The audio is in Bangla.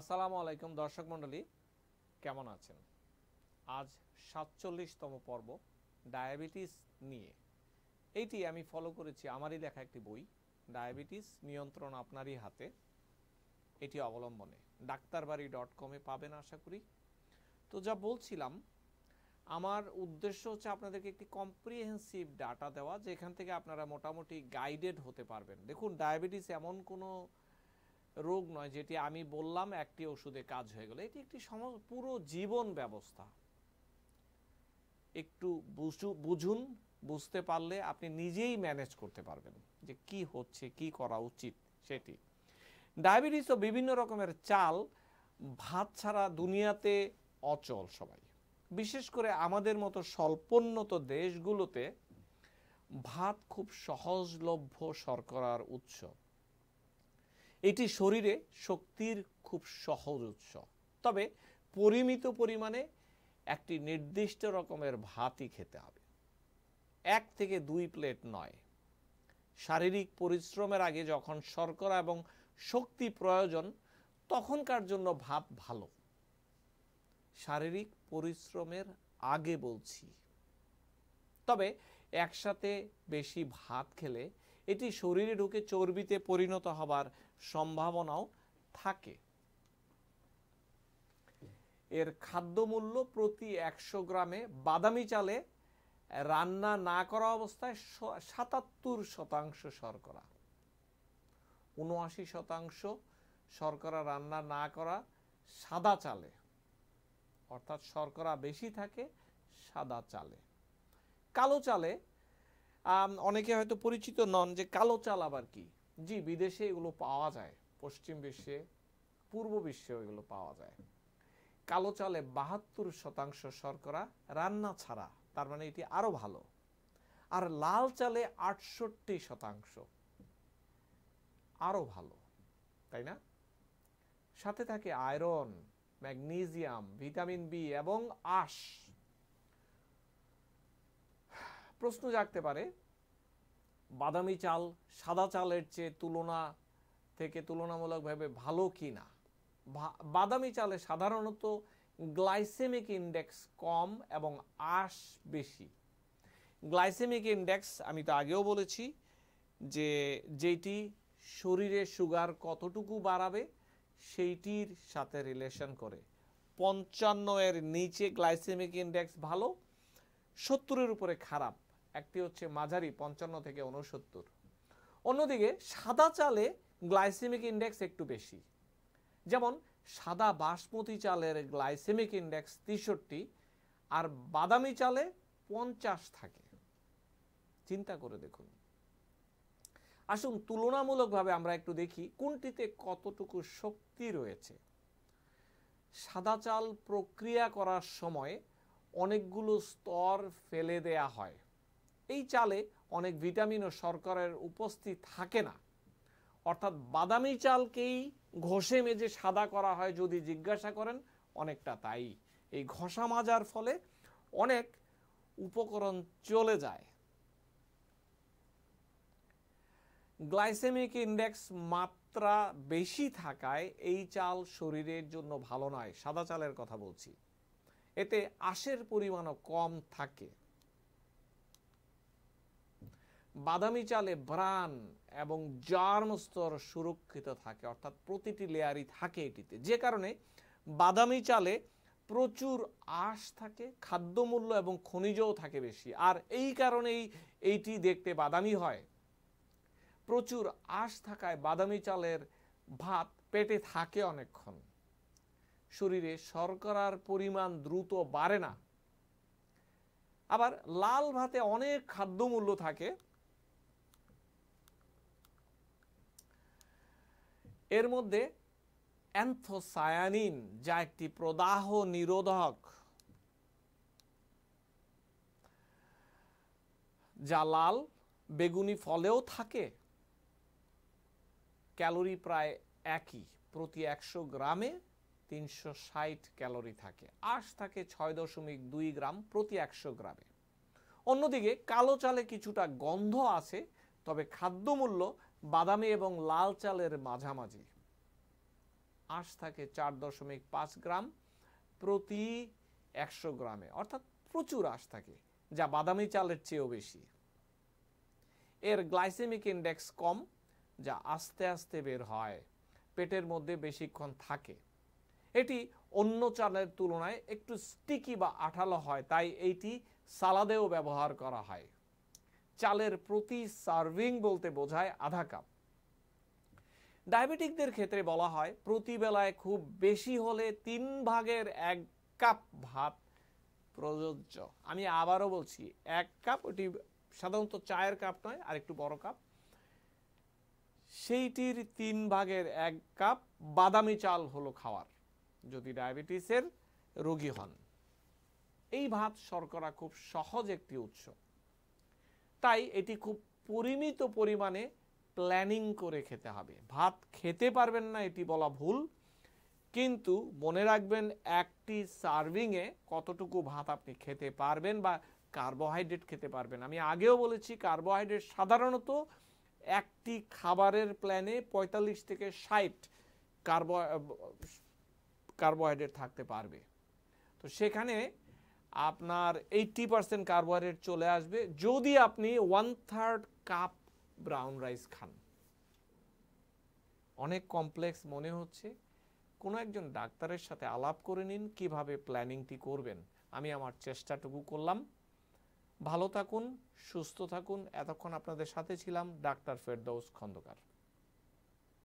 আসসালামু আলাইকুম দর্শক মণ্ডলী কেমন আছেন আজ সাতচল্লিশতম পর্ব ডায়াবেটিস নিয়ে এইটি আমি ফলো করেছি আমারই লেখা একটি বই ডায়াবেটিস নিয়ন্ত্রণ আপনারই হাতে এটি অবলম্বনে ডাক্তারবাড়ি ডট কমে পাবেন আশা করি তো যা বলছিলাম আমার উদ্দেশ্য হচ্ছে আপনাদেরকে একটি কম্প্রিহেন্সিভ ডাটা দেওয়া যেখান থেকে আপনারা মোটামুটি গাইডেড হতে পারবেন দেখুন ডায়াবেটিস এমন কোনো রোগ নয় যেটি আমি বললাম একটি ওষুধে কাজ হয়ে গেল এটি একটি সম পুরো জীবন ব্যবস্থা একটু বুঝুন বুঝতে পারলে আপনি নিজেই ম্যানেজ করতে পারবেন যে কি হচ্ছে কি করা উচিত সেটি ডায়াবেটিস ও বিভিন্ন রকমের চাল ভাত ছাড়া দুনিয়াতে অচল সবাই বিশেষ করে আমাদের মতো স্বল্পোন্নত দেশগুলোতে ভাত খুব সহজলভ্য শর্করার উৎস এটি শরীরে শক্তির খুব সহজ উৎস তবে পরিমিত পরিমাণে একটি নির্দিষ্ট রকমের ভাতই খেতে হবে এক থেকে দুই প্লেট নয় শারীরিক পরিশ্রমের আগে যখন শর্করা এবং শক্তি প্রয়োজন তখনকার জন্য ভাত ভালো শারীরিক পরিশ্রমের আগে বলছি তবে একসাথে বেশি ভাত খেলে এটি শরীরে ঢুকে চর্বিতে পরিণত হবার সম্ভাবনাও থাকে এর খাদ্যমূল্য প্রতি একশো গ্রামে বাদামি চালে রান্না না করা অবস্থায় সাতাত্তর শতাংশ শর্করা উনআশি শতাংশ শর্করা রান্না না করা সাদা চালে অর্থাৎ শর্করা বেশি থাকে সাদা চালে কালো চালে অনেকে হয়তো পরিচিত নন যে কালো চাল আবার কি জি বিদেশে এগুলো পাওয়া যায় পশ্চিম বিশ্বে পূর্ব বিশ্বে এগুলো পাওয়া যায় কালো চালে বাহাত্তর শতাংশ শর্করা রান্না ছাড়া তার মানে এটি আরও ভালো আর লাল চালে আটষট্টি শতাংশ আরও ভালো তাই না সাথে থাকে আয়রন ম্যাগনেসিয়াম ভিটামিন বি এবং আশ প্রশ্ন জাগতে পারে বাদামি চাল সাদা চালের চেয়ে তুলনা থেকে তুলনামূলকভাবে ভালো কি না বাদামি চালে সাধারণত গ্লাইসেমিক ইন্ডেক্স কম এবং আশ বেশি গ্লাইসেমিক ইন্ডেক্স আমি তো আগেও বলেছি যে যেটি শরীরে সুগার কতটুকু বাড়াবে সেইটির সাথে রিলেশন করে পঞ্চান্ন এর নিচে গ্লাইসেমিক ইন্ডেক্স ভালো সত্তরের উপরে খারাপ একটি হচ্ছে মাঝারি পঞ্চান্ন থেকে উনসত্তর অন্যদিকে সাদা চালে গ্লাইসেমিক ইন্ডেক্স একটু বেশি যেমন সাদা বাসমতি চালের গ্লাইসেমিক ইন্ডেক্স তেষট্টি আর বাদামি চালে পঞ্চাশ থাকে চিন্তা করে দেখুন আসুন তুলনামূলকভাবে আমরা একটু দেখি কোনটিতে কতটুকু শক্তি রয়েছে সাদা চাল প্রক্রিয়া করার সময় অনেকগুলো স্তর ফেলে দেয়া হয় এই চালে অনেক ভিটামিন ও শর্করার উপস্থিত থাকে না অর্থাৎ বাদামি চালকেই ঘষে মেজে সাদা করা হয় যদি জিজ্ঞাসা করেন অনেকটা তাই এই ঘষা মাজার ফলে অনেক উপকরণ চলে যায় গ্লাইসেমিক ইন্ডেক্স মাত্রা বেশি থাকায় এই চাল শরীরের জন্য ভালো নয় সাদা চালের কথা বলছি এতে আশের পরিমাণও কম থাকে বাদামি চালে ব্রান এবং জার্ম স্তর সুরক্ষিত থাকে অর্থাৎ প্রতিটি লেয়ারই থাকে এটিতে যে কারণে বাদামি চালে প্রচুর আঁশ থাকে খাদ্যমূল্য এবং খনিজও থাকে বেশি আর এই কারণেই এইটি দেখতে বাদামি হয় প্রচুর আঁশ থাকায় বাদামি চালের ভাত পেটে থাকে অনেকক্ষণ শরীরে শর্করার পরিমাণ দ্রুত বাড়ে না আবার লাল ভাতে অনেক খাদ্যমূল্য থাকে এর মধ্যে অ্যান্থোসায়ানিন যা একটি প্রদাহ নিরোধক যা লাল বেগুনি ফলেও থাকে ক্যালোরি প্রায় একই প্রতি একশো গ্রামে তিনশো ষাট ক্যালোরি থাকে আশ থাকে ছয় দশমিক দুই গ্রাম প্রতি একশো গ্রামে অন্যদিকে কালো চালে কিছুটা গন্ধ আছে তবে খাদ্যমূল্য বাদামি এবং লাল চালের মাঝামাঝি আঁশ থাকে চার দশমিক পাঁচ গ্রাম প্রতি একশো গ্রামে অর্থাৎ প্রচুর আঁশ থাকে যা বাদামি চালের চেয়েও বেশি এর গ্লাইসেমিক ইন্ডেক্স কম যা আস্তে আস্তে বের হয় পেটের মধ্যে বেশিক্ষণ থাকে এটি অন্য চালের তুলনায় একটু স্টিকি বা আঠালো হয় তাই এইটি সালাদেও ব্যবহার করা হয় চালের প্রতি সার্ভিং বলতে বোঝায় আধা কাপ ডায়াবেটিকদের ক্ষেত্রে বলা হয় প্রতিবেলায় খুব বেশি হলে তিন ভাগের এক কাপ ভাত প্রযোজ্য আমি আবারও বলছি এক কাপ ওটি সাধারণত চায়ের কাপ নয় আর একটু বড় কাপ সেইটির তিন ভাগের এক কাপ বাদামি চাল হলো খাওয়ার যদি ডায়াবেটিসের রোগী হন এই ভাত শর্করা খুব সহজ একটি উৎস তাই এটি খুব পরিমিত পরিমাণে প্ল্যানিং করে খেতে হবে ভাত খেতে পারবেন না এটি বলা ভুল কিন্তু মনে রাখবেন একটি সার্ভিংয়ে কতটুকু ভাত আপনি খেতে পারবেন বা কার্বোহাইড্রেট খেতে পারবেন আমি আগেও বলেছি কার্বোহাইড্রেট সাধারণত একটি খাবারের প্ল্যানে ৪৫ থেকে ষাট কার্বো কার্বোহাইড্রেট থাকতে পারবে তো সেখানে আপনার এইটটি পার্সেন্ট কার্বোহাইড্রেট চলে আসবে যদি আপনি one third cup brown rice খান অনেক কমপ্লেক্স মনে হচ্ছে কোনো একজন ডাক্তারের সাথে আলাপ করে নিন কিভাবে প্ল্যানিংটি করবেন আমি আমার চেষ্টাটুকু করলাম ভালো থাকুন সুস্থ থাকুন এতক্ষণ আপনাদের সাথে ছিলাম ডাক্তার ফেরদৌস খন্দকার